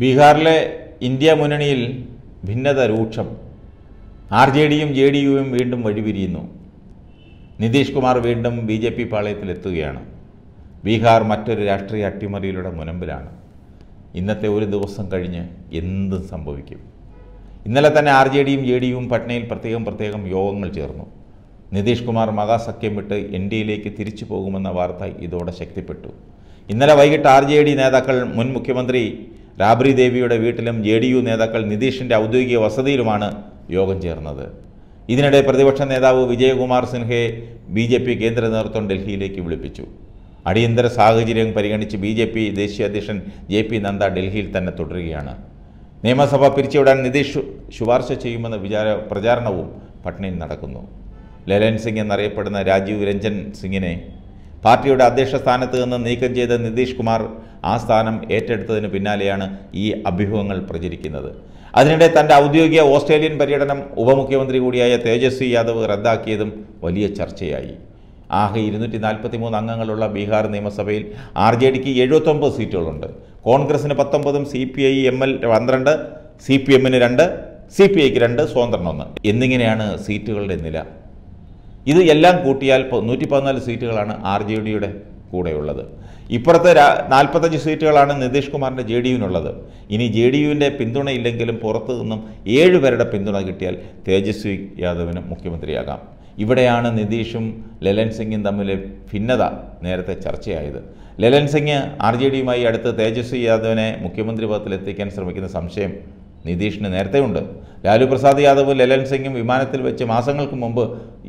ബീഹാറിലെ ഇന്ത്യ മുന്നണിയിൽ ഭിന്നത രൂക്ഷം ആർ ജെ ഡിയും ജെ ഡി യുവും വീണ്ടും വഴിപിരിയുന്നു നിതീഷ് കുമാർ വീണ്ടും ബി ജെ പി പാളയത്തിലെത്തുകയാണ് ബീഹാർ മറ്റൊരു രാഷ്ട്രീയ അട്ടിമറിയിലൂടെ മുനമ്പിലാണ് ഇന്നത്തെ ഒരു ദിവസം കഴിഞ്ഞ് എന്തും സംഭവിക്കും ഇന്നലെ തന്നെ ആർ ജെ ഡിയും ജെ ഡിയും പട്നയിൽ പ്രത്യേകം പ്രത്യേകം യോഗങ്ങൾ ചേർന്നു നിതീഷ് കുമാർ മഹാസഖ്യം വിട്ട് എൻ ഡി എയിലേക്ക് തിരിച്ചു പോകുമെന്ന വാർത്ത ഇതോടെ ശക്തിപ്പെട്ടു ഇന്നലെ വൈകിട്ട് ആർ ജെ ഡി നേതാക്കൾ മുൻ മുഖ്യമന്ത്രി രാബ്രി ദേവിയുടെ വീട്ടിലും ജെ ഡി യു നേതാക്കൾ നിതീഷിൻ്റെ ഔദ്യോഗിക വസതിയിലുമാണ് യോഗം ചേർന്നത് ഇതിനിടെ പ്രതിപക്ഷ നേതാവ് വിജയകുമാർ സിൻഹയെ ബി ജെ പി കേന്ദ്ര നേതൃത്വം ഡൽഹിയിലേക്ക് വിളിപ്പിച്ചു അടിയന്തര സാഹചര്യം പരിഗണിച്ച് ബി ജെ പി ദേശീയ അധ്യക്ഷൻ ജെ പി നദ്ദ ഡൽഹിയിൽ തന്നെ തുടരുകയാണ് നിയമസഭ പിരിച്ചുവിടാൻ നിതീഷ് ശുപാർശ ചെയ്യുമെന്ന വിചാര പ്രചാരണവും പട്നയിൽ നടക്കുന്നു ലലൻ സിംഗ് എന്നറിയപ്പെടുന്ന രാജീവ് രഞ്ജൻ സിംഗിനെ പാർട്ടിയുടെ അധ്യക്ഷ സ്ഥാനത്ത് നിന്ന് നീക്കം ചെയ്ത നിതീഷ് കുമാർ ആ സ്ഥാനം ഏറ്റെടുത്തതിന് പിന്നാലെയാണ് ഈ അഭ്യൂഹങ്ങൾ പ്രചരിക്കുന്നത് അതിനിടെ തൻ്റെ ഔദ്യോഗിക ഓസ്ട്രേലിയൻ പര്യടനം ഉപമുഖ്യമന്ത്രി കൂടിയായ തേജസ്വി യാദവ് റദ്ദാക്കിയതും വലിയ ചർച്ചയായി ആകെ ഇരുന്നൂറ്റി നാൽപ്പത്തി മൂന്ന് അംഗങ്ങളുള്ള ബീഹാർ നിയമസഭയിൽ ആർ ജെ ഡിക്ക് എഴുപത്തൊമ്പത് സീറ്റുകളുണ്ട് കോൺഗ്രസിന് പത്തൊമ്പതും C P I M L പന്ത്രണ്ട് സി പി എമ്മിന് രണ്ട് സി പി ഐക്ക് രണ്ട് സ്വതന്ത്രം ഒന്ന് എന്നിങ്ങനെയാണ് സീറ്റുകളുടെ നില ഇത് എല്ലാം കൂട്ടിയാൽ നൂറ്റി പതിനാല് സീറ്റുകളാണ് ആർ ജെ ഡിയുടെ കൂടെയുള്ളത് ഇപ്പുറത്തെ നാൽപ്പത്തഞ്ച് സീറ്റുകളാണ് നിതീഷ് കുമാറിൻ്റെ ജെ ഡി യുവിനുള്ളത് ഇനി ജെ ഡി യുവിൻ്റെ പിന്തുണയില്ലെങ്കിലും പുറത്തു നിന്നും ഏഴ് പിന്തുണ കിട്ടിയാൽ തേജസ്വി യാദവിന് മുഖ്യമന്ത്രിയാകാം ഇവിടെയാണ് നിതീഷും ലലൻ സിംഗും തമ്മിലെ ഭിന്നത നേരത്തെ ചർച്ചയായത് ലലൻ സിംഗ് ആർ ജെ ഡിയുമായി അടുത്ത് തേജസ്വി യാദവിനെ മുഖ്യമന്ത്രി പദത്തിലെത്തിക്കാൻ ശ്രമിക്കുന്ന സംശയം നിതീഷിന് നേരത്തെയുണ്ട് ലാലു പ്രസാദ് യാദവ് ലലൻ സിംഗും വിമാനത്തിൽ വെച്ച് മാസങ്ങൾക്ക് മുമ്പ്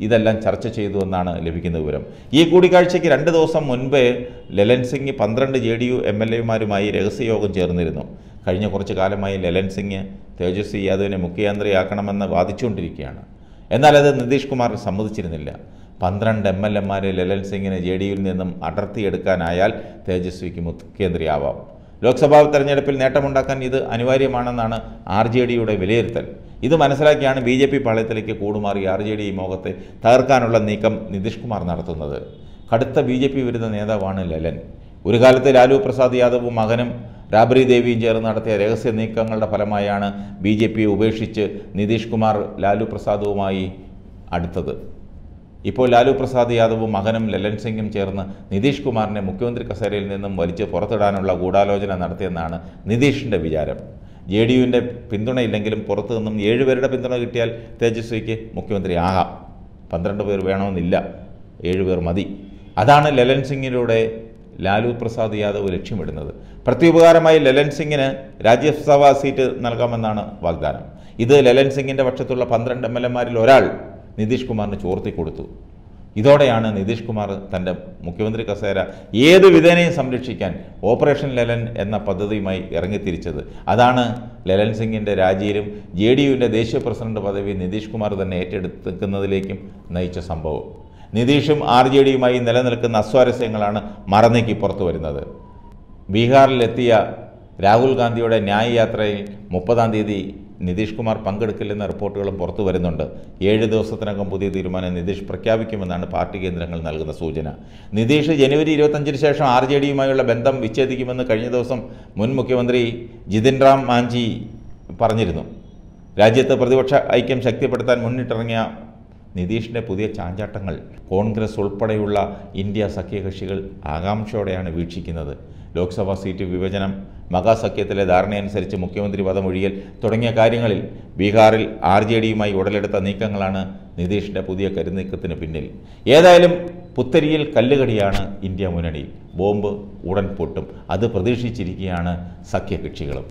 ഇതെല്ലാം ചർച്ച ചെയ്തു എന്നാണ് ലഭിക്കുന്ന വിവരം ഈ കൂടിക്കാഴ്ചയ്ക്ക് രണ്ട് ദിവസം മുൻപേ ലലൻ സിംഗ് പന്ത്രണ്ട് J D U M L എമാരുമായി രഹസ്യയോഗം ചേർന്നിരുന്നു കഴിഞ്ഞ കുറച്ച് കാലമായി ലലൻ സിംഗ് തേജസ്വി യാദവിനെ മുഖ്യമന്ത്രിയാക്കണമെന്ന് വാദിച്ചുകൊണ്ടിരിക്കുകയാണ് എന്നാൽ അത് നിതീഷ് കുമാർ സമ്മതിച്ചിരുന്നില്ല പന്ത്രണ്ട് എം എൽ എമാരെ ലലൻ സിംഗിനെ ജെ ഡി യുവിൽ നിന്നും അടർത്തിയെടുക്കാനായാൽ തേജസ്വിക്ക് മുഖ്യമന്ത്രിയാവാം ലോക്സഭാ തെരഞ്ഞെടുപ്പിൽ നേട്ടമുണ്ടാക്കാൻ ഇത് അനിവാര്യമാണെന്നാണ് ആർ ജെ ഡിയുടെ വിലയിരുത്തൽ ഇത് മനസ്സിലാക്കിയാണ് ബി ജെ പി പാളയത്തിലേക്ക് കൂടുമാറി ആർ ജെ ഡി മോഹത്തെ തകർക്കാനുള്ള നീക്കം നിതീഷ് കുമാർ നടത്തുന്നത് കടുത്ത ബി ജെ പി വിരുദ്ധ നേതാവാണ് ലലൻ ഒരു കാലത്ത് ലാലു പ്രസാദ് യാദവും മകനും രാബ്രി ദേവിയും ചേർന്ന് നടത്തിയ രഹസ്യ നീക്കങ്ങളുടെ ഫലമായാണ് ബി ജെ പി ഉപേക്ഷിച്ച് നിതീഷ് കുമാർ ലാലു പ്രസാദുമായി അടുത്തത് ഇപ്പോൾ ലാലു പ്രസാദ് യാദവും മകനും ലലൻ സിംഗും ചേർന്ന് നിതീഷ് കുമാറിനെ മുഖ്യമന്ത്രി കസേരയിൽ നിന്നും വലിച്ച് പുറത്തിടാനുള്ള ഗൂഢാലോചന നടത്തിയെന്നാണ് നിതീഷിൻ്റെ വിചാരം ജെ ഡി യുവിൻ്റെ പിന്തുണയില്ലെങ്കിലും പുറത്തു നിന്നും ഏഴുപേരുടെ പിന്തുണ കിട്ടിയാൽ തേജസ്വിക്ക് മുഖ്യമന്ത്രി ആകാം പന്ത്രണ്ട് പേർ വേണമെന്നില്ല ഏഴുപേർ മതി അതാണ് ലലൻ സിംഗിലൂടെ ലാലു പ്രസാദ് യാദവ് ലക്ഷ്യമിടുന്നത് പ്രത്യുപകാരമായി ലലൻ സിംഗിന് രാജ്യസഭാ സീറ്റ് നൽകാമെന്നാണ് വാഗ്ദാനം ഇത് ലലൻ സിംഗിൻ്റെ പക്ഷത്തുള്ള പന്ത്രണ്ട് എം എൽ എമാരിൽ ഒരാൾ നിതീഷ് കുമാറിന് ചോർത്തി കൊടുത്തു ഇതോടെയാണ് നിതീഷ് കുമാർ തൻ്റെ മുഖ്യമന്ത്രി കസേര ഏത് വിധേനയും സംരക്ഷിക്കാൻ ഓപ്പറേഷൻ ലലൻ എന്ന പദ്ധതിയുമായി ഇറങ്ങിത്തിരിച്ചത് അതാണ് ലലൻ സിംഗിൻ്റെ രാജിയിലും ജെ ഡി യുവിൻ്റെ ദേശീയ പ്രസിഡന്റ് പദവി നിതീഷ് കുമാർ തന്നെ ഏറ്റെടുക്കുന്നതിലേക്കും നയിച്ച സംഭവം നിതീഷും ആർ ജെ ഡിയുമായി നിലനിൽക്കുന്ന അസ്വാരസ്യങ്ങളാണ് മറന്നേക്ക് പുറത്തു വരുന്നത് ബീഹാറിലെത്തിയ രാഹുൽ ഗാന്ധിയുടെ ന്യായയാത്രയിൽ മുപ്പതാം തീയതി നിതീഷ് കുമാർ പങ്കെടുക്കില്ലെന്ന റിപ്പോർട്ടുകളും പുറത്തു വരുന്നുണ്ട് ഏഴ് ദിവസത്തിനകം പുതിയ തീരുമാനം നിതീഷ് പ്രഖ്യാപിക്കുമെന്നാണ് പാർട്ടി കേന്ദ്രങ്ങൾ നൽകുന്ന സൂചന നിതീഷ് ജനുവരി ഇരുപത്തഞ്ചിന് ശേഷം ആർ ജെ ഡിയുമായുള്ള ബന്ധം വിച്ഛേദിക്കുമെന്ന് കഴിഞ്ഞ ദിവസം മുൻ മുഖ്യമന്ത്രി ജിതിൻ റാം മാഞ്ചി പറഞ്ഞിരുന്നു രാജ്യത്ത് പ്രതിപക്ഷ ഐക്യം ശക്തിപ്പെടുത്താൻ മുന്നിട്ടിറങ്ങിയ നിതീഷിൻ്റെ പുതിയ ചാഞ്ചാട്ടങ്ങൾ കോൺഗ്രസ് ഉൾപ്പെടെയുള്ള ഇന്ത്യ സഖ്യകക്ഷികൾ ആകാംക്ഷയോടെയാണ് വീക്ഷിക്കുന്നത് ലോക്സഭാ സീറ്റ് വിഭജനം മഹാസഖ്യത്തിലെ ധാരണയനുസരിച്ച് മുഖ്യമന്ത്രി പദമൊഴിയൽ തുടങ്ങിയ കാര്യങ്ങളിൽ ബീഹാറിൽ ആർ ജെ ഡിയുമായി ഉടലെടുത്ത നീക്കങ്ങളാണ് നിതീഷിൻ്റെ പുതിയ കരുനീക്കത്തിന് പിന്നിൽ ഏതായാലും പുത്തരിയിൽ കല്ലുകടിയാണ് ഇന്ത്യ മുന്നണി ബോംബ് ഉടൻ പൊട്ടും അത് പ്രതീക്ഷിച്ചിരിക്കുകയാണ് സഖ്യകക്ഷികളും